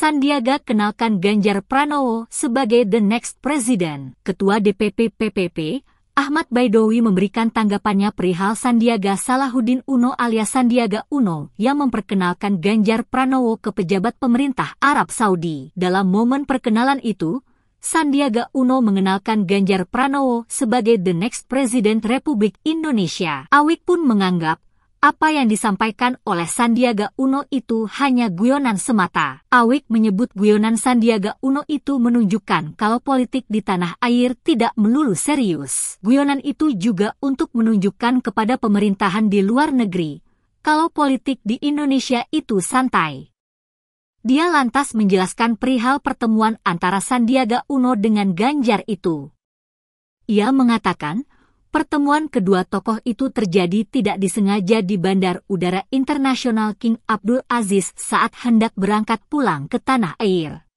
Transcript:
Sandiaga kenalkan Ganjar Pranowo sebagai the next president. Ketua DPP PPP, Ahmad Baidowi memberikan tanggapannya perihal Sandiaga Salahuddin Uno alias Sandiaga Uno yang memperkenalkan Ganjar Pranowo ke pejabat pemerintah Arab Saudi. Dalam momen perkenalan itu, Sandiaga Uno mengenalkan Ganjar Pranowo sebagai the next president Republik Indonesia. Awik pun menganggap apa yang disampaikan oleh Sandiaga Uno itu hanya guyonan semata. Awik menyebut guyonan Sandiaga Uno itu menunjukkan kalau politik di tanah air tidak melulu serius. Guyonan itu juga untuk menunjukkan kepada pemerintahan di luar negeri kalau politik di Indonesia itu santai. Dia lantas menjelaskan perihal pertemuan antara Sandiaga Uno dengan Ganjar itu. Ia mengatakan, Pertemuan kedua tokoh itu terjadi tidak disengaja di Bandar Udara Internasional King Abdul Aziz saat hendak berangkat pulang ke tanah air.